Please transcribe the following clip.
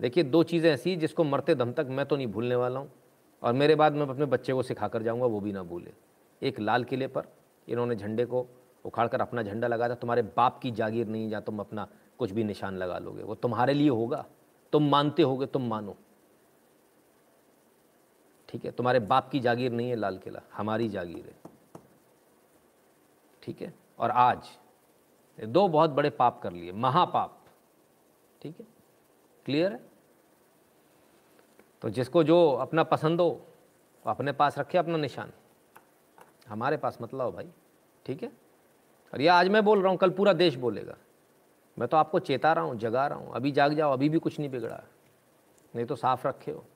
देखिए दो चीज़ें ऐसी जिसको मरते दम तक मैं तो नहीं भूलने वाला हूँ और मेरे बाद मैं अपने बच्चे को सिखा कर जाऊँगा वो भी ना भूले एक लाल किले पर इन्होंने झंडे को उखाड़ कर अपना झंडा लगा था तुम्हारे बाप की जागीर नहीं या तुम अपना कुछ भी निशान लगा लोगे वो तुम्हारे लिए होगा तुम मानते होगे तुम मानो ठीक है तुम्हारे बाप की जागीर नहीं है लाल किला हमारी जागीर है ठीक है और आज दो बहुत बड़े पाप कर लिए महापाप ठीक है क्लियर है तो जिसको जो अपना पसंद हो अपने पास रखे अपना निशान हमारे पास मत लाओ भाई ठीक है और ये आज मैं बोल रहा हूँ कल पूरा देश बोलेगा मैं तो आपको चेता रहा हूँ जगा रहा हूँ अभी जाग जाओ अभी भी कुछ नहीं बिगड़ा नहीं तो साफ रखे हो